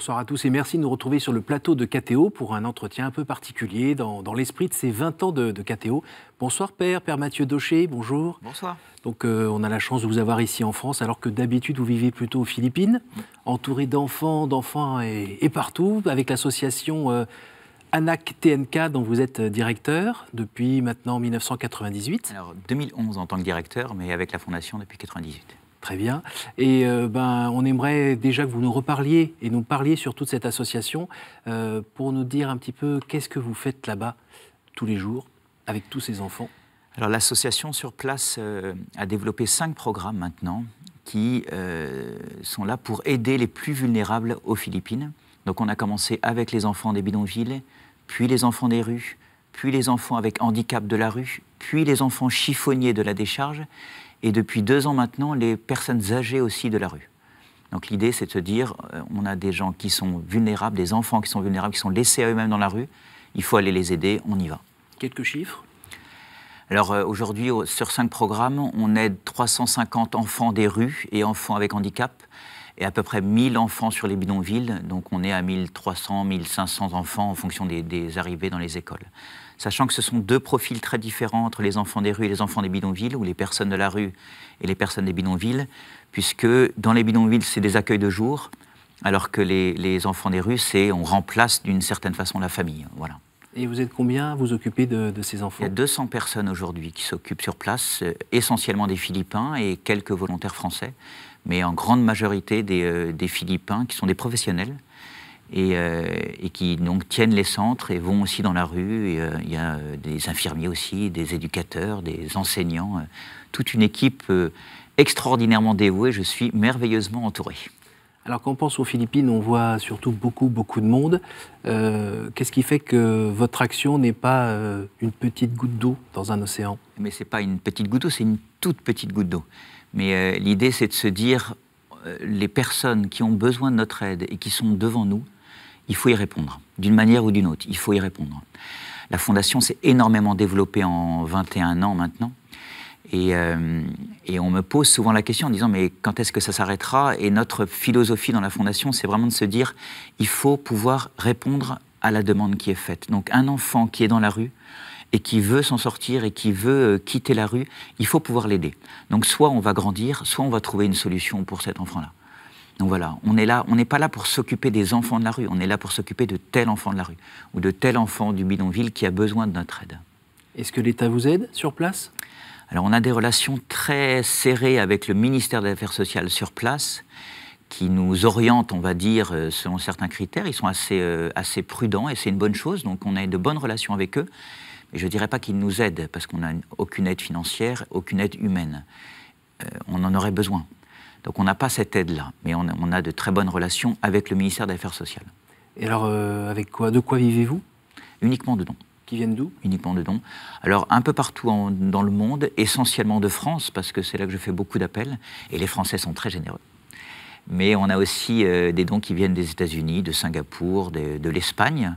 bonsoir à tous et merci de nous retrouver sur le plateau de KTO pour un entretien un peu particulier dans, l'esprit de ces 20 ans de, de KTO. Bonsoir Père, Père Mathieu Daucher, bonjour. Bonsoir. Donc euh, on a la chance de vous avoir ici en France alors que d'habitude vous vivez plutôt aux Philippines, mm. entouré d'enfants, d'enfants et, partout, avec l'association euh, ANAC TNK dont vous êtes euh, directeur depuis maintenant 1998. Alors 2011 en tant que directeur mais avec la fondation depuis 1998. Très bien. Et euh, ben, on aimerait déjà que vous nous reparliez et nous parliez sur toute cette association euh, pour nous dire un petit peu qu'est-ce que vous faites là-bas tous les jours avec tous ces enfants. Alors l'association sur place euh, a développé cinq programmes maintenant qui sont là pour aider les plus vulnérables aux Philippines. Donc on a commencé avec les enfants des bidonvilles, puis les enfants des rues, puis les enfants avec handicap de la rue, puis les enfants chiffonniers de la décharge et depuis deux ans maintenant, les personnes âgées aussi de la rue. Donc l'idée, c'est de se dire, euh, on a des gens qui sont vulnérables, des enfants qui sont vulnérables, qui sont laissés à eux-mêmes dans la rue, il faut aller les aider, on y va. Quelques chiffres alors euh, aujourd'hui, sur cinq programmes, on aide 350 enfants des rues et enfants avec handicap et à peu près 1000 enfants sur les bidonvilles. Donc on est à 1300, 1500 enfants en fonction des, des arrivées dans les écoles sachant que ce sont deux profils très différents entre les enfants des rues et les enfants des bidonvilles, ou les personnes de la rue et les personnes des bidonvilles, puisque dans les bidonvilles, c'est des accueils de jour, alors que les, enfants des rues, c'est on remplace d'une certaine façon la famille. Voilà. Et vous êtes combien à vous occuper de, ces enfants Il y a 200 personnes aujourd'hui qui s'occupent sur place, euh, essentiellement des Philippins et quelques volontaires français, mais en grande majorité des, euh, des Philippins qui sont des professionnels euh, et, qui donc tiennent les centres et vont aussi dans la rue. Euh, il y a euh, des infirmiers aussi, des éducateurs, des enseignants, toute une équipe extraordinairement dévouée. Je suis merveilleusement entouré. Alors quand on pense aux Philippines, on voit surtout beaucoup, beaucoup de monde. Qu'est-ce qui fait que votre action n'est pas une petite goutte d'eau dans un océan Mais ce n'est pas une petite goutte d'eau, c'est une toute petite goutte d'eau. Mais l'idée, c'est de se dire, les personnes qui ont besoin de notre aide et qui sont devant nous, il faut y répondre. D'une manière ou d'une autre, il faut y répondre. La Fondation s'est énormément développée en 21 ans maintenant. Euh, et, on me pose souvent la question en disant mais quand est-ce que ça s'arrêtera Et notre philosophie dans la fondation, c'est vraiment de se dire il faut pouvoir répondre à la demande qui est faite. Donc un enfant qui est dans la rue et qui veut s'en sortir et qui veut euh, quitter la rue, il faut pouvoir l'aider. Donc soit on va grandir, soit on va trouver une solution pour cet enfant-là. Donc voilà, on est là, n'est pas là pour s'occuper des enfants de la rue, on est là pour s'occuper de tel enfant de la rue ou de tel enfant du bidonville qui a besoin de notre aide. Est-ce que l'État vous aide sur place Alors on a des relations très serrées avec le ministère des Affaires sociales sur place qui nous oriente, on va dire, euh, selon certains critères. Ils sont assez, euh, assez prudents et c'est une bonne chose, donc on a de bonnes relations avec eux. Mais je ne dirais pas qu'ils nous aident parce qu'on n'a aucune aide financière, aucune aide humaine. Euh, on en aurait besoin. Donc on n'a pas cette aide-là, mais on a, de très bonnes relations avec le ministère des Affaires sociales. Et alors, euh, avec quoi, de quoi vivez-vous Uniquement de dons. Qui viennent d'où Uniquement de dons. Alors, un peu partout dans le monde, essentiellement de France, parce que c'est là que je fais beaucoup d'appels, et les Français sont très généreux. Mais on a aussi euh, des dons qui viennent des États-Unis, de Singapour, de, l'Espagne,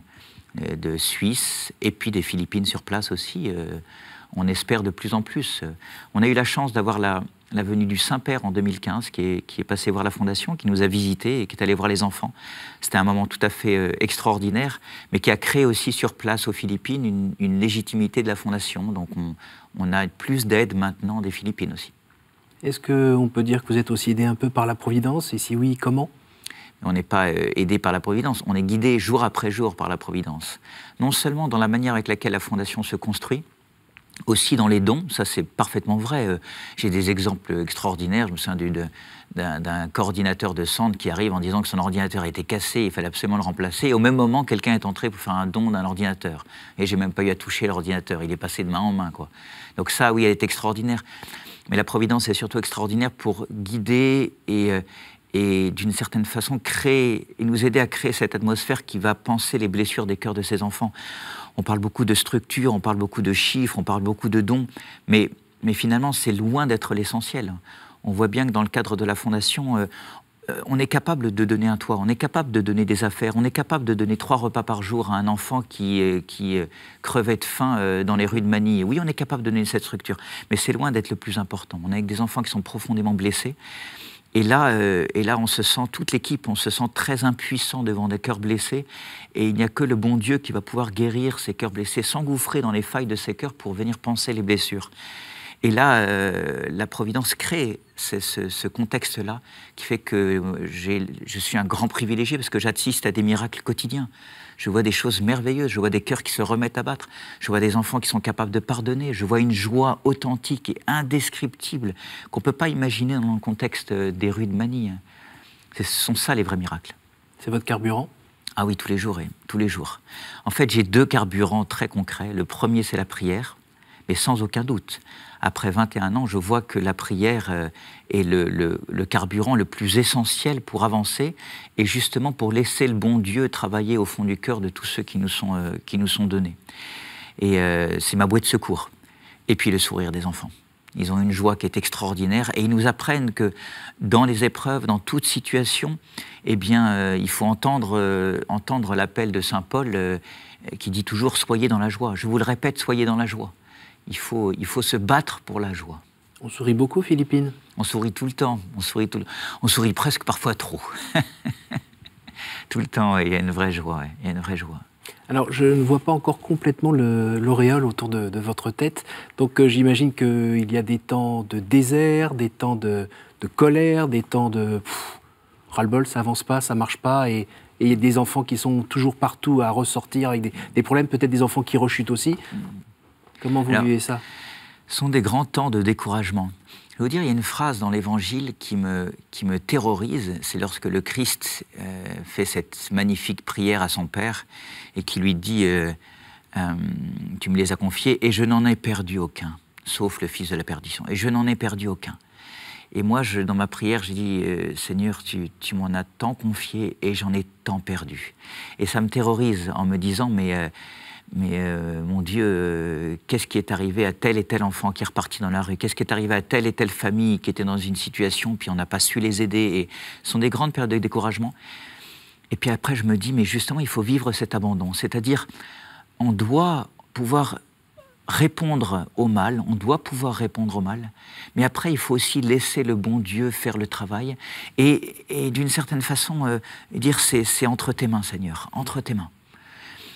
euh, de Suisse, et puis des Philippines sur place aussi. on espère de plus en plus. On a eu la chance d'avoir la, la venue du Saint-Père en 2015, qui est, passé voir la Fondation, qui nous a visités et qui est allé voir les enfants. C'était un moment tout à fait euh, extraordinaire, mais qui a créé aussi sur place aux Philippines une, légitimité de la Fondation. Donc on, on a plus d'aide maintenant des Philippines aussi. Est-ce qu'on peut dire que vous êtes aussi aidé un peu par la Providence Et si oui, comment on n'est pas euh, aidé par la Providence, on est guidé jour après jour par la Providence. Non seulement dans la manière avec laquelle la Fondation se construit, aussi dans les dons, ça c'est parfaitement vrai. Euh, j'ai des exemples extraordinaires. Je me souviens d'un coordinateur de centre qui arrive en disant que son ordinateur a été cassé, il fallait absolument le remplacer. Et au même moment, quelqu'un est entré pour faire un don d'un ordinateur. Et j'ai même pas eu à toucher l'ordinateur, il est passé de main en main. Quoi. Donc ça, oui, elle est extraordinaire. Mais la Providence est surtout extraordinaire pour guider et, euh, et d'une certaine façon créer et nous aider à créer cette atmosphère qui va penser les blessures des cœurs de ses enfants on parle beaucoup de structure, on parle beaucoup de chiffres, on parle beaucoup de dons, mais, mais finalement, c'est loin d'être l'essentiel. On voit bien que dans le cadre de la Fondation, euh, euh, on est capable de donner un toit, on est capable de donner des affaires, on est capable de donner trois repas par jour à un enfant qui, euh, qui crevait de faim dans les rues de Manille. Oui, on est capable de donner cette structure, mais c'est loin d'être le plus important. On est avec des enfants qui sont profondément blessés. Et là, euh, et là, on se sent, toute l'équipe, on se sent très impuissant devant des cœurs blessés. Et il n'y a que le bon Dieu qui va pouvoir guérir ces cœurs blessés, s'engouffrer dans les failles de ces cœurs pour venir penser les blessures. Et là, euh, la Providence crée ce, ce contexte-là qui fait que euh, je suis un grand privilégié parce que j'assiste à des miracles quotidiens je vois des choses merveilleuses, je vois des cœurs qui se remettent à battre, je vois des enfants qui sont capables de pardonner, je vois une joie authentique et indescriptible qu'on ne peut pas imaginer dans le contexte euh, des rues de Manille. Ce sont ça les vrais miracles. C'est votre carburant Ah oui, tous les jours, et tous les jours. En fait, j'ai deux carburants très concrets. Le premier, c'est la prière, mais sans aucun doute après 21 ans, je vois que la prière euh, est le, le, carburant le plus essentiel pour avancer et justement pour laisser le bon Dieu travailler au fond du cœur de tous ceux qui nous sont, euh, qui nous sont donnés. Et euh, c'est ma bouée de secours. Et puis le sourire des enfants. Ils ont une joie qui est extraordinaire et ils nous apprennent que dans les épreuves, dans toute situation, eh bien, il faut entendre, entendre l'appel de Saint Paul qui dit toujours Soyez dans la joie. Je vous le répète, soyez dans la joie il faut, il faut se battre pour la joie. On sourit beaucoup, Philippine On sourit tout le temps. On sourit, on sourit presque parfois trop. tout le temps, il y a une vraie joie. Il y a une vraie joie. Alors, je ne vois pas encore complètement l'auréole autour de, votre tête. Donc, euh, j'imagine qu'il y a des temps de désert, des temps de, colère, des temps de ras-le-bol, ça avance pas, ça marche pas. Et il y a des enfants qui sont toujours partout à ressortir avec des, des problèmes, peut-être des enfants qui rechutent aussi. Comment vous ça sont des grands temps de découragement. Je vais vous dire, il y a une phrase dans l'Évangile qui me, qui me terrorise, c'est lorsque le Christ euh, fait cette magnifique prière à son Père et qui lui dit, euh, euh, tu me les as confiés et je n'en ai perdu aucun, sauf le Fils de la perdition, et je n'en ai perdu aucun. Et moi, dans ma prière, je dis Seigneur, tu, m'en as tant confié et j'en ai tant perdu. Et ça me terrorise en me disant, mais mais euh, mon Dieu, euh, qu'est-ce qui est arrivé à tel et tel enfant qui est reparti dans la rue Qu'est-ce qui est arrivé à telle et telle famille qui était dans une situation, puis on n'a pas su les aider Et ce sont des grandes périodes de découragement. Et puis après, je me dis, mais justement, il faut vivre cet abandon. C'est-à-dire, on doit pouvoir répondre au mal, on doit pouvoir répondre au mal, mais après il faut aussi laisser le bon Dieu faire le travail et, d'une certaine façon euh, dire c'est entre tes mains Seigneur, entre tes mains.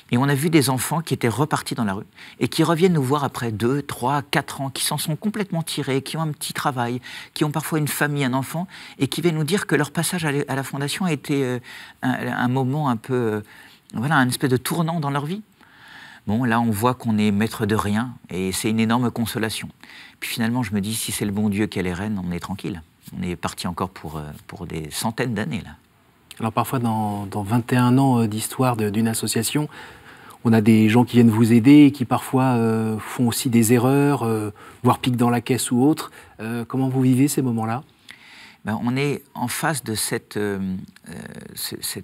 Et on a vu des enfants qui étaient repartis dans la rue et qui reviennent nous voir après 2, 3, 4 ans, qui s'en sont complètement tirés, qui ont un petit travail, qui ont parfois une famille, un enfant, et qui viennent nous dire que leur passage à la Fondation a été euh, un, moment un peu. Euh, voilà, un espèce de tournant dans leur vie. Bon, là, on voit qu'on est maître de rien, et c'est une énorme consolation. Puis finalement, je me dis, si c'est le bon Dieu qui a les rênes, on est tranquille. On est parti encore pour, euh, pour des centaines d'années, là. Alors parfois, dans, dans 21 ans d'histoire d'une association, on a des gens qui viennent vous aider et qui parfois euh, font aussi des erreurs, euh, voire piquent dans la caisse ou autre. Euh, comment vous vivez ces moments-là ben, On est en face de cette,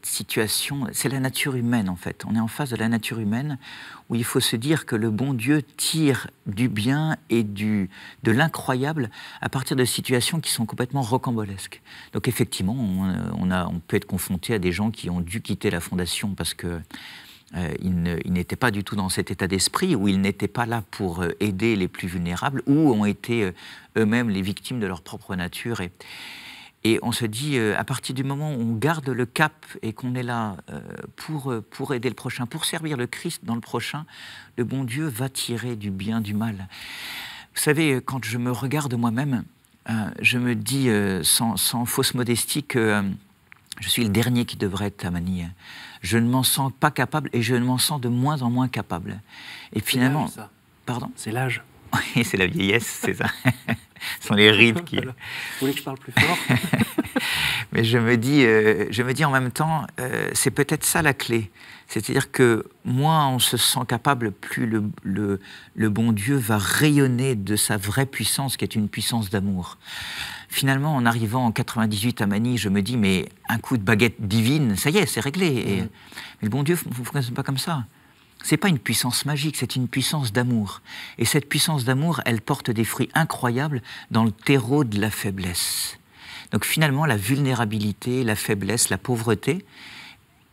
situation, c'est la nature humaine en fait. On est en face de la nature humaine où il faut se dire que le bon Dieu tire du bien et du, de l'incroyable à partir de situations qui sont complètement rocambolesques. Donc effectivement, on peut être confronté à des gens qui ont dû quitter la fondation parce que euh, ils il n'était pas du tout dans cet état d'esprit où ils n'étaient pas là pour euh, aider les plus vulnérables, ou ont été euh, eux-mêmes les victimes de leur propre nature. Et, on se dit, à partir du moment où on garde le cap et qu'on est là pour, pour aider le prochain, pour servir le Christ dans le prochain, le bon Dieu va tirer du bien du mal. Vous savez, quand je me regarde moi-même, je me dis sans, sans, fausse modestie que je suis le dernier qui devrait être Tamani. Je ne m'en sens pas capable et je ne m'en sens de moins en moins capable. Et finalement. Pardon C'est l'âge. et c'est la vieillesse, c'est ça. Ce sont les rides qui. Vous voulez que je parle plus fort Mais je me dis, euh, je me dis en même temps, euh, c'est peut-être ça la clé. C'est-à-dire que moins on se sent capable, plus le bon Dieu va rayonner de sa vraie puissance, qui est une puissance d'amour finalement, en arrivant en 98 à Manille, je me dis, mais un coup de baguette divine, ça y est, c'est réglé. Mm. mais le bon Dieu ne pas comme ça. C'est pas une puissance magique, c'est une puissance d'amour. Et cette puissance d'amour, elle porte des fruits incroyables dans le terreau de la faiblesse. Donc finalement, la vulnérabilité, la faiblesse, la pauvreté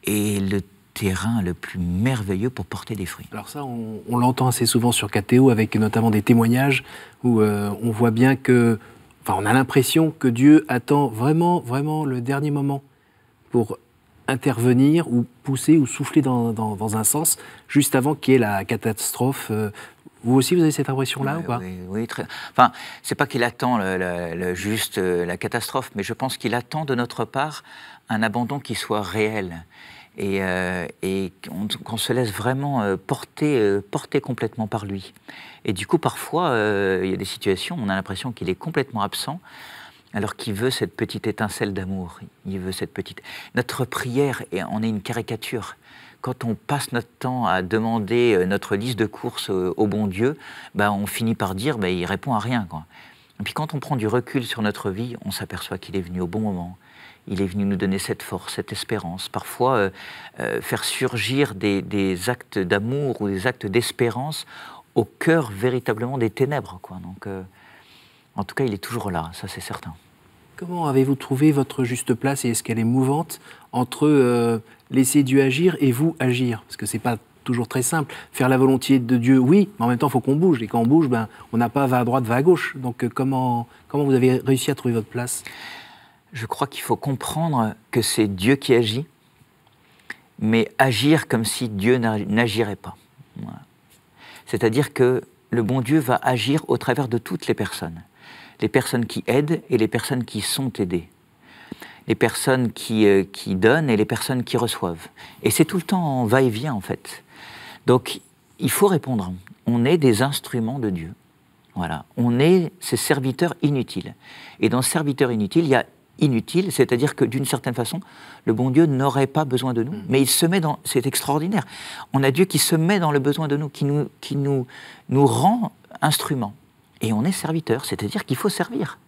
est le terrain le plus merveilleux pour porter des fruits. Alors ça, on, l'entend assez souvent sur KTO, avec notamment des témoignages où euh, on voit bien que on a l'impression que Dieu attend vraiment, vraiment le dernier moment pour intervenir ou pousser ou souffler dans, un sens juste avant qu'il y ait la catastrophe. Euh, vous aussi, vous avez cette impression-là oui, ou pas oui, Enfin, c'est pas qu'il attend juste euh, la catastrophe, mais je pense qu'il attend de notre part un abandon qui soit réel et, euh, qu'on se laisse vraiment euh, euh, porter, complètement par lui. Et du coup, parfois, il y a des situations où on a l'impression qu'il est complètement absent, alors qu'il veut cette petite étincelle d'amour. Il veut cette petite. Notre prière, on est une caricature. Quand on passe notre temps à demander notre liste de courses au, bon Dieu, ben, on finit par dire, qu'Il ben, il répond à rien. Et puis quand on prend du recul sur notre vie, on s'aperçoit qu'il est venu au bon moment, il est venu nous donner cette force, cette espérance. Parfois, euh, euh, faire surgir des, actes d'amour ou des actes d'espérance au cœur véritablement des ténèbres. Donc, euh, en tout cas, il est toujours là, ça c'est certain. Comment avez-vous trouvé votre juste place et est-ce qu'elle est mouvante entre laisser Dieu agir et vous agir Parce que ce n'est pas toujours très simple. Faire la volonté de Dieu, oui, mais en même temps, il faut qu'on bouge. Et quand on bouge, ben, on n'a pas va à droite, va à gauche. Donc comment, comment vous avez réussi à trouver votre place je crois qu'il faut comprendre que c'est Dieu qui agit, mais agir comme si Dieu n'agirait pas. C'est-à-dire que le bon Dieu va agir au travers de toutes les personnes. Les personnes qui aident et les personnes qui sont aidées. Les personnes euh, qui, donnent et les personnes qui reçoivent. Et c'est tout le temps en va-et-vient, en fait. Donc, il faut répondre. On est des instruments de Dieu. Voilà. On est ses serviteurs inutiles. Et dans serviteurs inutiles, il y a inutile, c'est-à-dire que d'une certaine façon, le bon Dieu n'aurait pas besoin de nous, mhm. mais il se met dans. C'est extraordinaire. On a Dieu qui se met dans le besoin de nous, qui nous, qui nous, nous rend instrument Et on est serviteur, c'est-à-dire qu'il faut servir.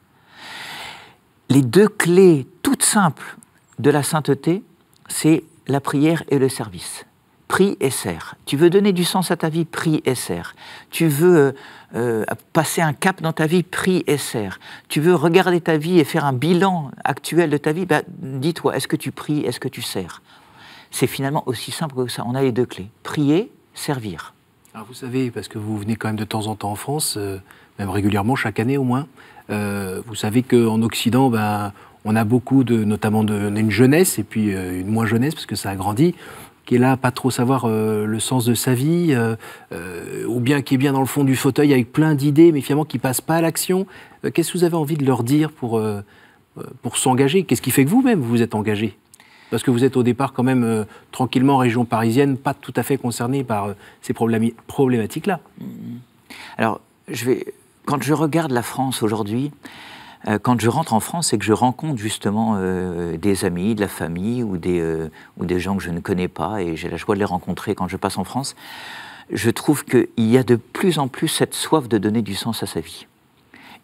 Les deux clés toutes simples de la sainteté, c'est la prière et le service prie et serre. Tu veux donner du sens à ta vie, prie et serre. Tu veux euh, euh, passer un cap dans ta vie, prie et serre. Tu veux regarder ta vie et faire un bilan actuel de ta vie, bah, dis-toi, est-ce que tu pries, est-ce que tu sers C'est finalement aussi simple que ça. On a les deux clés, prier, servir. vous savez, parce que vous venez quand même de temps en temps en France, euh, même régulièrement, chaque année au moins, vous savez qu'en Occident, ben, on a beaucoup de, notamment de, une jeunesse et puis une moins jeunesse parce que ça a grandi, qui est là à pas trop savoir euh, le sens de sa vie, euh, euh, ou bien qui est bien dans le fond du fauteuil avec plein d'idées, mais finalement qui passe pas à l'action. Qu'est-ce que vous avez envie de leur dire pour, pour s'engager Qu'est-ce qui fait que vous-même vous êtes engagé Parce que vous êtes au départ quand même tranquillement région parisienne, pas tout à fait concerné par ces problématiques-là. Mmh. Alors, je vais... quand je regarde la France aujourd'hui, euh, quand je rentre en France et que je rencontre justement euh, des amis, de la famille ou des, euh, ou des gens que je ne connais pas, et j'ai la joie de les rencontrer quand je passe en France, je trouve qu'il y a de plus en plus cette soif de donner du sens à sa vie.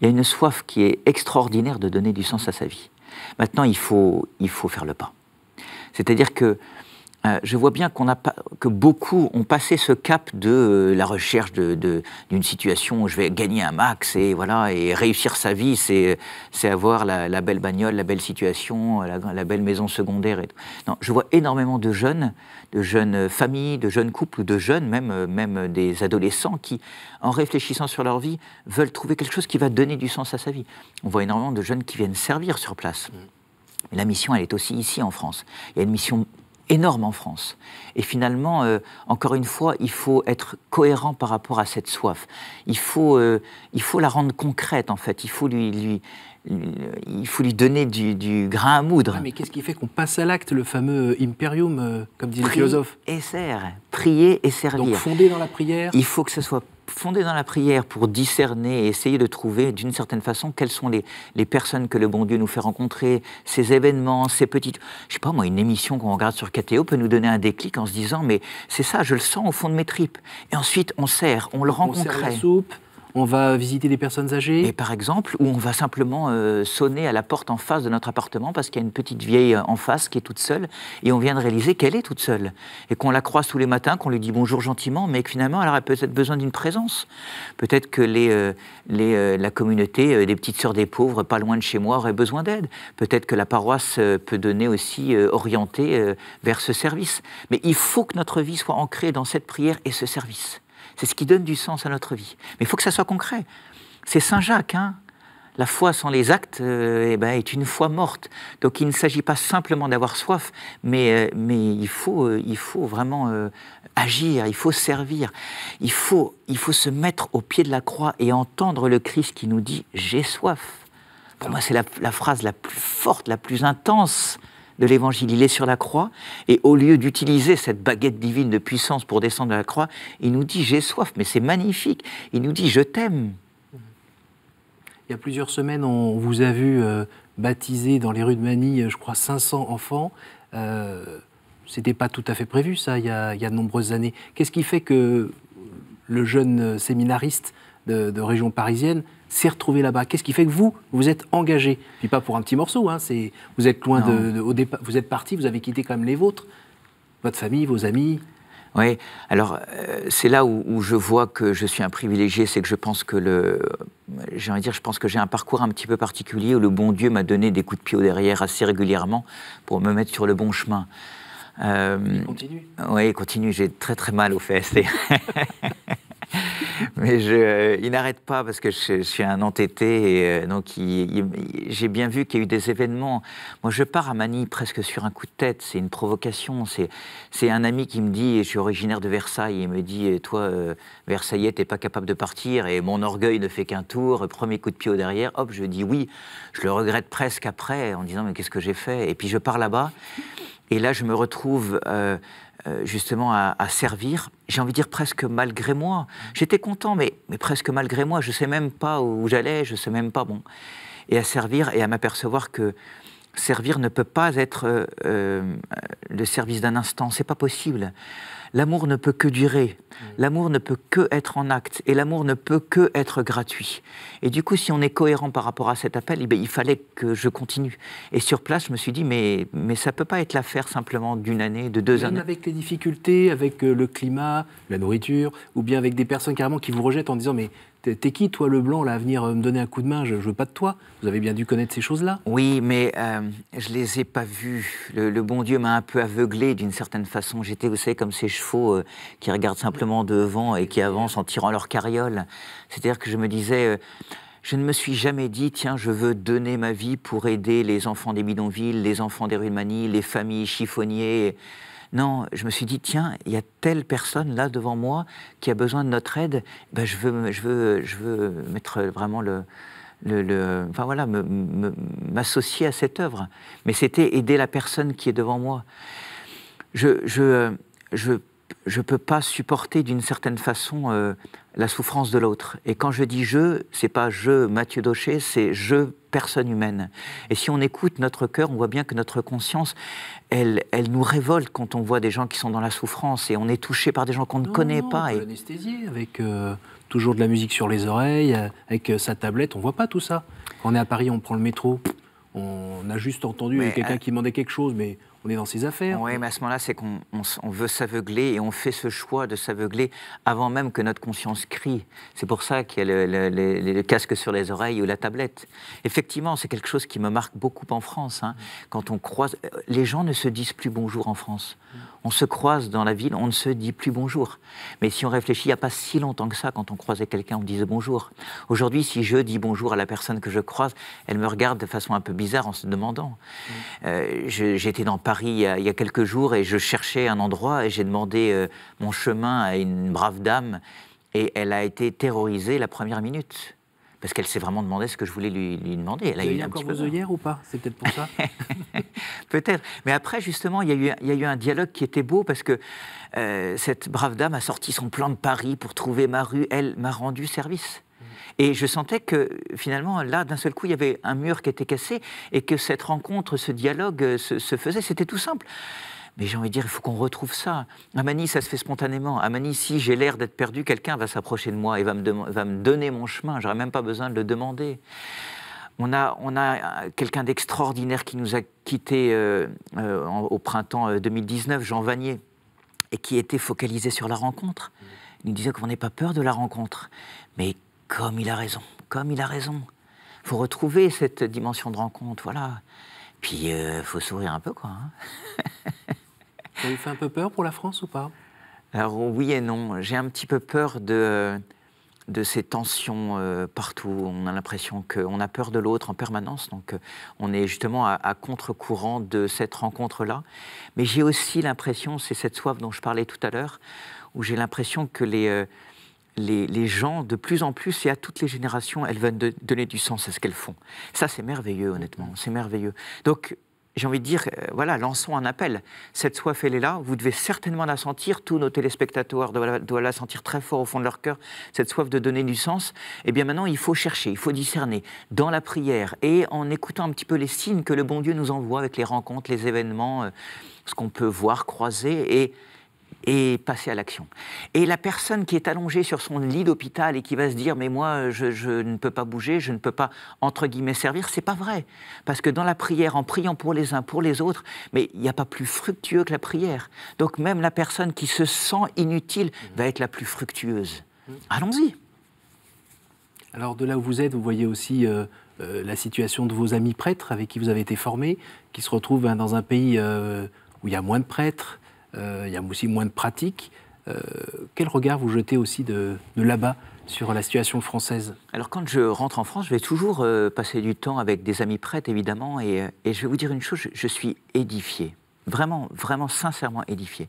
Il y a une soif qui est extraordinaire de donner du sens à sa vie. Maintenant, il faut, il faut faire le pas. C'est-à-dire que euh, je vois bien qu'on a pas, que beaucoup ont passé ce cap de euh, la recherche d'une de, d'une situation où je vais gagner un max et voilà et réussir sa vie, c'est avoir la, belle bagnole, la belle situation, la, belle maison secondaire. Et Non, je vois énormément de jeunes, de jeunes euh, familles, de jeunes couples, de jeunes même même des adolescents qui, en réfléchissant sur leur vie, veulent trouver quelque chose qui va donner du sens à sa vie. On voit énormément de jeunes qui viennent servir sur place. Mm. la mission, elle est aussi ici en France. Il y a une mission énorme en France. Et finalement, euh, encore une fois, il faut être cohérent par rapport à cette soif. Il faut, euh, il faut la rendre concrète, en fait. Il faut lui, euh, il faut lui donner du, grain à moudre. mais qu'est-ce qui fait qu'on passe à l'acte, le fameux imperium, comme dit le philosophe Prier et servir. Donc fondé dans la prière Il faut que ce soit fondé dans la prière pour discerner et essayer de trouver d'une certaine façon quelles sont les, personnes que le bon Dieu nous fait rencontrer, ces événements, ces petites... Je sais pas, moi, une émission qu'on regarde sur KTO peut nous donner un déclic en se disant, mais c'est ça, je le sens au fond de mes tripes. Et ensuite, on sert, on le rend On on va visiter des personnes âgées. Et par exemple, où on va simplement euh, sonner à la porte en face de notre appartement parce qu'il y a une petite vieille euh, en face qui est toute seule et on vient de réaliser qu'elle est toute seule et qu'on la croise tous les matins, qu'on lui dit bonjour gentiment, mais que finalement elle aurait peut-être besoin d'une présence. Peut-être que euh, la communauté des petites sœurs des pauvres, pas loin de chez moi, aurait besoin d'aide. Peut-être que la paroisse peut donner aussi orienter vers ce service. Mais il faut que notre vie soit ancrée dans cette prière et ce service. C'est ce qui donne du sens à notre vie. Mais il faut que ça soit concret. C'est Saint Jacques, hein. la foi sans les actes euh, eh ben, est une foi morte. Donc il ne s'agit pas simplement d'avoir soif, mais, euh, il, faut, euh, il faut vraiment agir, il faut servir, il faut, il faut se mettre au pied de la croix et entendre le Christ qui nous dit ⁇ J'ai soif ⁇ Pour moi, c'est la, phrase la plus forte, la plus intense de l'Évangile. Il est sur la croix et au lieu d'utiliser cette baguette divine de puissance pour descendre de la croix, il nous dit j'ai soif, mais c'est magnifique. Il nous dit je t'aime. Il y a plusieurs semaines, on vous a vu euh, baptiser dans les rues de Manille, je crois, 500 enfants. ce euh, C'était pas tout à fait prévu, ça, il y a, de nombreuses années. Qu'est-ce qui fait que le jeune séminariste de région parisienne s'est retrouvé là-bas Qu'est-ce qui fait que vous, vous êtes engagé Puis pas pour un petit morceau, hein, c'est, vous êtes loin de, au départ, vous êtes parti, vous avez quitté quand même les vôtres, votre famille, vos amis. Oui, alors euh, c'est là où, je vois que je suis un privilégié, c'est que je pense que le. J'ai envie de dire, je pense que j'ai un parcours un petit peu particulier où le bon Dieu m'a donné des coups de pied au derrière assez régulièrement pour me mettre sur le bon chemin. Euh, continue. Oui, continue, j'ai très très mal au fesses. mais euh, il n'arrête pas parce que je, suis un entêté. Euh, donc, j'ai bien vu qu'il y a eu des événements. Moi, je pars à Manille presque sur un coup de tête. C'est une provocation. C'est un ami qui me dit, je suis originaire de Versailles, il me dit, toi, versaillais euh, Versaillais, t'es pas capable de partir. Et mon orgueil ne fait qu'un tour. Premier coup de pied au derrière, hop, je dis oui. Je le regrette presque après en disant, mais qu'est-ce que j'ai fait Et puis, je pars là-bas. Et là, je me retrouve. Euh, justement à, servir, j'ai envie de dire presque malgré moi. J'étais content, mais, presque malgré moi. Je ne sais même pas où j'allais, je ne sais même pas. Bon. Et à servir et à m'apercevoir que servir ne peut pas être euh, euh, le service d'un instant. C'est pas possible. L'amour ne peut que durer, mm. l'amour ne peut que être en acte, et l'amour ne peut que être gratuit. Et du coup, si on est cohérent par rapport à cet appel, eh ben, il fallait que je continue. Et sur place, je me suis dit, mais, mais ça ne peut pas être l'affaire simplement d'une année, de deux Même avec les difficultés, avec euh, le climat, la nourriture, ou bien avec des personnes carrément qui vous rejettent en disant, mais T'es qui, toi, le blanc, là, à venir euh, me donner un coup de main je, veux pas de toi. Vous avez bien dû connaître ces choses-là. Oui, mais euh, je les ai pas vues. Le, bon Dieu m'a un peu aveuglé d'une certaine façon. J'étais, vous savez, comme ces chevaux euh, qui regardent simplement devant et qui avancent en tirant leur carriole. C'est-à-dire que je me disais. je ne me suis jamais dit, tiens, je veux donner ma vie pour aider les enfants des bidonvilles, les enfants des rues de Manille, les familles chiffonniers. Non, je me suis dit, tiens, il y a telle personne là devant moi qui a besoin de notre aide. Ben, je, veux, je, veux, je veux mettre vraiment le, le, enfin voilà, m'associer à cette œuvre. Mais c'était aider la personne qui est devant moi. Je, je, euh, je je peux pas supporter d'une certaine façon euh, la souffrance de l'autre. Et quand je dis je, c'est pas je Mathieu Daucher, c'est je personne humaine. Et si on écoute notre cœur, on voit bien que notre conscience, elle, elle nous révolte quand on voit des gens qui sont dans la souffrance et on est touché par des gens qu'on ne connaît pas. On et... avec euh, toujours de la musique sur les oreilles, euh, avec sa tablette, on voit pas tout ça. Quand on est à Paris, on prend le métro, on a juste entendu quelqu'un qui demandait quelque chose, mais on est dans ses affaires. Oui, mais à ce moment-là, c'est qu'on veut s'aveugler et on fait ce choix de s'aveugler avant même que notre conscience crie. C'est pour ça qu'il y a le, casque sur les oreilles ou la tablette. Effectivement, c'est quelque chose qui me marque beaucoup en France. Hein. Quand on croise, euh, les gens ne se disent plus bonjour en France. On se croise dans la ville, on ne se dit plus bonjour. Mais si on réfléchit, il n'y a pas si longtemps que ça, quand on croisait quelqu'un, on disait bonjour. Aujourd'hui, si je dis bonjour à la personne que je croise, elle me regarde de façon un peu bizarre en se demandant. Mmh. Euh, j'étais dans Paris il y, a, quelques jours et je cherchais un endroit et j'ai demandé euh, mon chemin à une brave dame et elle a été terrorisée la première minute. Parce qu'elle s'est vraiment demandé ce que je voulais lui, demander. Elle a, eu, encore vos ou pas C'est peut-être pour ça. peut-être. Mais après, justement, il y, a eu, y, a eu, un dialogue qui était beau parce que euh, cette brave dame a sorti son plan de Paris pour trouver ma rue. Elle m'a rendu service. Et je sentais que finalement, là, d'un seul coup, il y avait un mur qui était cassé et que cette rencontre, ce dialogue euh, se, faisait. C'était tout simple. Mais j'ai envie de dire, il faut qu'on retrouve ça. À Manille, ça se fait spontanément. À Manille, si j'ai l'air d'être perdu, quelqu'un va s'approcher de moi et va me, va me donner mon chemin. J'aurais même pas besoin de le demander. On a, on a quelqu'un d'extraordinaire qui nous a quittés euh, euh, au printemps 2019, Jean Vanier, et qui était focalisé sur la rencontre. Il nous disait qu'on n'ait pas peur de la rencontre, mais comme il a raison, comme il a raison. faut retrouver cette dimension de rencontre, voilà. Puis il euh, faut sourire un peu, quoi. Hein. Ça vous fait un peu peur pour la France ou pas Alors oui et non. J'ai un petit peu peur de, de ces tensions euh, partout. On a l'impression qu'on a peur de l'autre en permanence. Donc euh, on est justement à, contre-courant de cette rencontre-là. Mais j'ai aussi l'impression, c'est cette soif dont je parlais tout à l'heure, où j'ai l'impression que les les, gens, de plus en plus, et à toutes les générations, elles veulent donner du sens à ce qu'elles font. Ça, c'est merveilleux, honnêtement. C'est merveilleux. Donc, j'ai envie de dire, euh, voilà, lançons un appel. Cette soif, elle est là. Vous devez certainement la sentir. Tous nos téléspectateurs doivent la, doivent la sentir très fort au fond de leur cœur, cette soif de donner du sens. Eh bien, maintenant, il faut chercher, il faut discerner dans la prière et en écoutant un petit peu les signes que le bon Dieu nous envoie avec les rencontres, les événements, euh, ce qu'on peut voir, croiser. Et et passer à l'action. Et la personne qui est allongée sur son lit d'hôpital et qui va se dire mais moi je, ne peux pas bouger, je ne peux pas entre guillemets servir, c'est pas vrai parce que dans la prière, en priant pour les uns pour les autres, mais il n'y a pas plus fructueux que la prière. Donc même la personne qui se sent inutile mmh. va être la plus fructueuse. Mmh. Allons-y. Alors de là où vous êtes, vous voyez aussi euh, euh, la situation de vos amis prêtres avec qui vous avez été formés, qui se retrouvent hein, dans un pays euh, où il y a moins de prêtres, euh, il y a aussi moins de pratiques. Euh, quel regard vous jetez aussi de, là-bas sur la situation française Alors quand je rentre en France, je vais toujours euh, passer du temps avec des amis prêtres, évidemment, et, je vais vous dire une chose, je suis édifié vraiment, vraiment sincèrement édifié.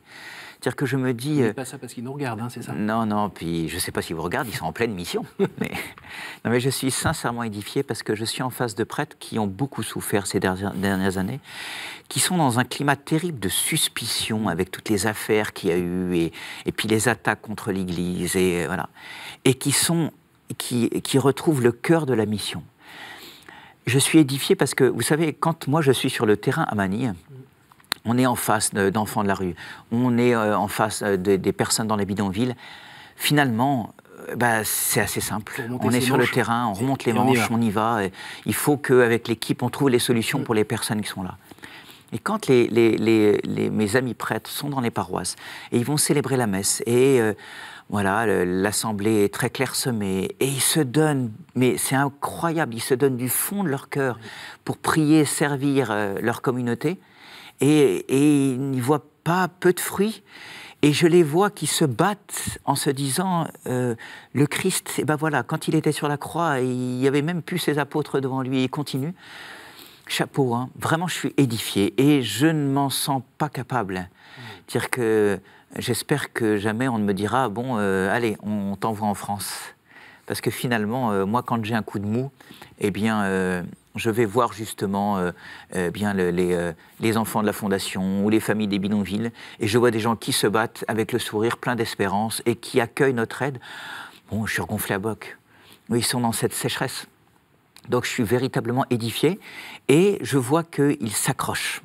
C'est-à-dire que je me dis. C'est euh, pas ça parce qu'ils nous regardent, hein, c'est ça Non, non, puis je ne sais pas s'ils vous regardent, ils sont en pleine mission. mais, non, mais je suis sincèrement édifié parce que je suis en face de prêtres qui ont beaucoup souffert ces dernières, dernières années, qui sont dans un climat terrible de suspicion avec toutes les affaires qu'il y a eu et, puis les attaques contre l'Église et euh, voilà. Et qui sont. Qui, qui retrouvent le cœur de la mission. Je suis édifié parce que, vous savez, quand moi je suis sur le terrain à Manille, mm on est en face d'enfants de la rue, on est euh, en face euh, des personnes dans les bidonvilles. Finalement, euh, bah, c'est assez simple. On est sur le terrain, on remonte les manches, on y va. il faut qu'avec l'équipe, on trouve les solutions mm. pour les personnes qui sont là. Et quand mes amis prêtres sont dans les paroisses et ils vont célébrer la messe et voilà l'assemblée est très clairsemée et ils se donnent mais c'est incroyable ils se donnent du fond de leur cœur pour prier servir leur communauté et, ils n'y voient pas peu de fruits. Et je les vois qui se battent en se disant euh, le Christ, et ben voilà, quand il était sur la croix, il n'y avait même plus ses apôtres devant lui, il continue. Chapeau, hein. vraiment, je suis édifié et je ne m'en sens pas capable. Dire que j'espère que jamais on ne me dira bon, euh, allez, on, t'envoie en France. Parce que finalement, euh, moi, quand j'ai un coup de mou, eh bien, je vais voir justement euh, euh, bien euh, les, enfants de la fondation ou les familles des bidonvilles, et je vois des gens qui se battent avec le sourire plein d'espérance et qui accueillent notre aide. Bon, je suis regonflé à boc. Ils sont dans cette sécheresse. Donc je suis véritablement édifié et je vois qu'ils s'accrochent.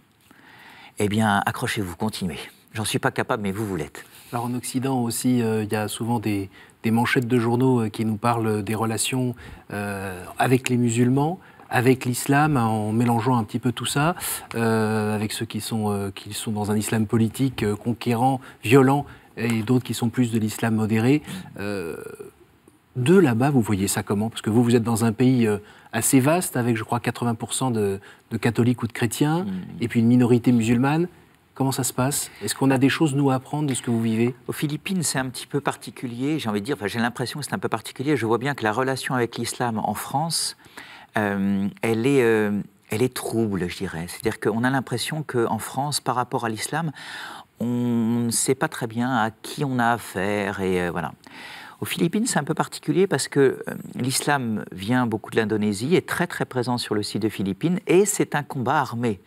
Eh bien, accrochez-vous, continuez. J'en suis pas capable, mais vous, vous l'êtes. Alors en Occident aussi, il y a souvent des, manchettes de journaux qui nous parlent des relations avec les musulmans avec l'islam, en mélangeant un petit peu tout ça, euh, avec ceux qui sont, euh, sont dans un islam politique euh, conquérant, violent, et d'autres qui sont plus de l'islam modéré. de là-bas, vous voyez ça comment Parce que vous, vous êtes dans un pays assez vaste, avec, je crois, 80% de, catholiques ou de chrétiens, mmh. et puis une minorité musulmane. Comment ça se passe Est-ce qu'on a des choses, nous, à apprendre de ce que vous vivez Aux Philippines, c'est un petit peu particulier, j'ai envie de dire, j'ai l'impression que c'est un peu particulier. Je vois bien que la relation avec l'islam en France, euh, elle est euh, elle est trouble, je dirais. C'est-à-dire qu'on a l'impression qu'en France, par rapport à l'islam, on ne sait pas très bien à qui on a affaire. Et euh, voilà. Aux Philippines, c'est un peu particulier parce que l'islam vient beaucoup de l'Indonésie, est très très présent sur le site des Philippines, et c'est un combat armé.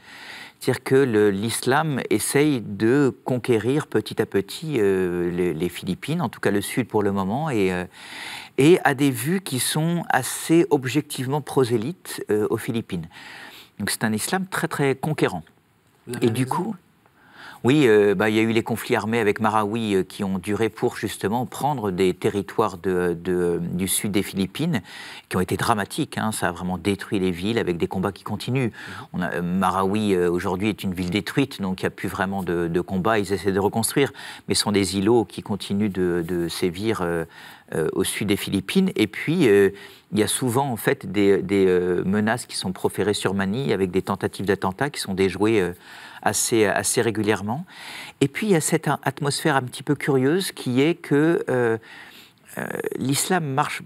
C'est-à-dire que l'islam essaye de conquérir petit à petit les, les, Philippines, en tout cas le sud pour le moment, et, et à des vues qui sont assez objectivement prosélytes euh, aux Philippines. Donc c'est un islam très très conquérant. Et du coup, oui, euh, bah, il y a eu les conflits armés avec Marawi euh, qui ont duré pour justement prendre des territoires du sud des Philippines qui ont été dramatiques. Hein. ça a vraiment détruit les villes avec des combats qui continuent. Mhm. Euh, Marawi aujourd'hui est une ville détruite, donc il n'y a plus vraiment de, combats. Ils essaient de reconstruire, mais ce sont des îlots qui continuent de, sévir au sud des Philippines. Et puis, il y a souvent en fait des, des menaces qui sont proférées sur Manille avec des tentatives d'attentats qui sont déjouées assez, euh, assez régulièrement. Et puis il y a cette atmosphère un petit peu curieuse qui est que euh, euh, l'islam marche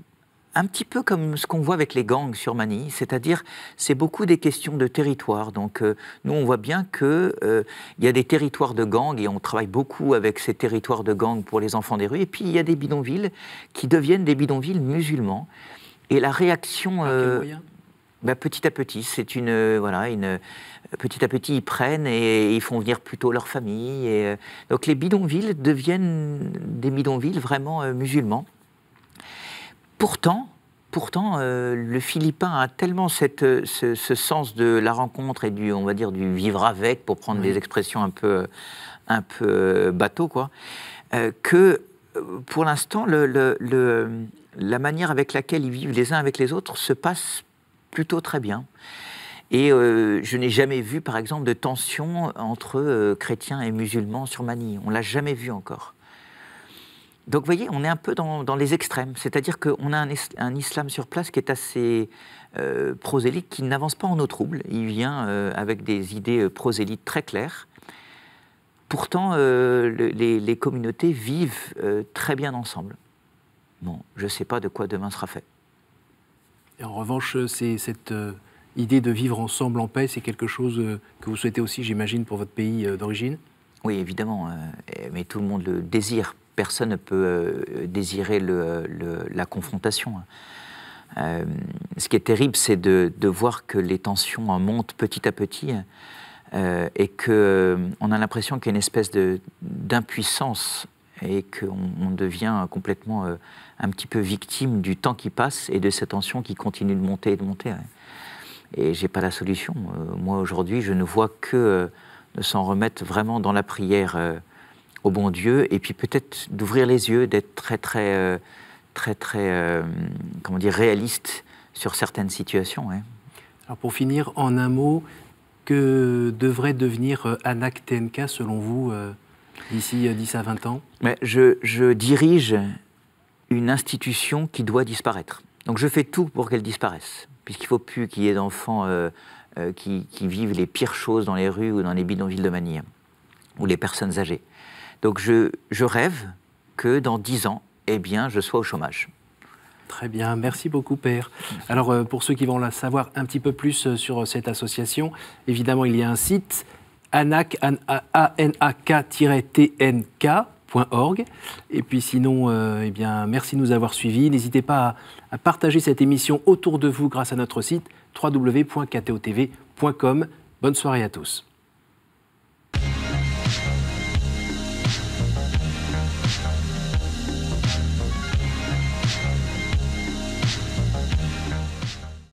un petit peu comme ce qu'on voit avec les gangs sur Manille, c'est-à-dire c'est beaucoup des questions de territoire. Donc nous on voit bien que il y a des territoires de gangs et on travaille beaucoup avec ces territoires de gangs pour les enfants des rues. Et puis il y a des bidonvilles qui deviennent des bidonvilles musulmans. Et la réaction. Euh, bah, petit à petit, c'est une euh, voilà une euh, petit à petit ils prennent et ils font venir plutôt leur famille et euh, donc les bidonvilles deviennent des bidonvilles vraiment musulmans. Pourtant, pourtant le philippin a tellement cette, ce, sens de la rencontre et du on va dire du vivre avec pour prendre des expressions un peu un peu bateau quoi que pour l'instant la manière avec laquelle ils vivent les uns avec les autres se passe plutôt très bien. Et euh, je n'ai jamais vu, par exemple, de tension entre euh, chrétiens et musulmans sur Manille. On l'a jamais vu encore. Donc, vous voyez, on est un peu dans, les extrêmes. C'est-à-dire qu'on a un, islam sur place qui est assez euh, prosélyte, qui n'avance pas en eau trouble. Il vient euh, avec des idées prosélytes très claires. Pourtant, les, les, communautés vivent très bien ensemble. Bon, je ne sais pas de quoi demain sera fait en revanche, euh, c'est cette euh, idée de vivre ensemble en paix, c'est quelque chose euh, que vous souhaitez aussi, j'imagine, pour votre pays d'origine Oui, évidemment. Mais tout le monde le désire. Personne ne peut désirer le, la confrontation. Hein. ce qui est terrible, c'est de, voir que les tensions montent petit à petit hein, et qu'on on a l'impression qu'il y a une espèce d'impuissance et qu'on devient complètement euh, un petit peu victime du temps qui passe et de cette tension qui continue de monter et de monter. Et Et n'ai pas la solution. Euh, moi aujourd'hui, je ne vois que de euh, s'en remettre vraiment dans la prière au bon Dieu, et puis peut-être d'ouvrir les yeux, d'être très très très très comment dire réaliste sur certaines situations. Alors pour finir, en un mot, que devrait devenir Anak TNK selon vous d'ici 10 euh, à 20 ans Mais je, dirige une institution qui doit disparaître. Donc je fais tout pour qu'elle disparaisse, puisqu'il ne faut plus qu'il y ait d'enfants euh, euh, qui, vivent les pires choses dans les rues ou dans les bidonvilles de Manille, ou les personnes âgées. Donc je, rêve que dans 10 ans, eh bien, je sois au chômage. Très bien, merci beaucoup Père. Alors pour ceux qui vont la savoir un petit peu plus sur cette association, évidemment il y a un site anak tnkorg Et puis sinon, euh, eh bien, merci de nous avoir suivis. N'hésitez pas à, partager cette émission autour de vous grâce à notre site www.ktotv.com. Bonne soirée à tous.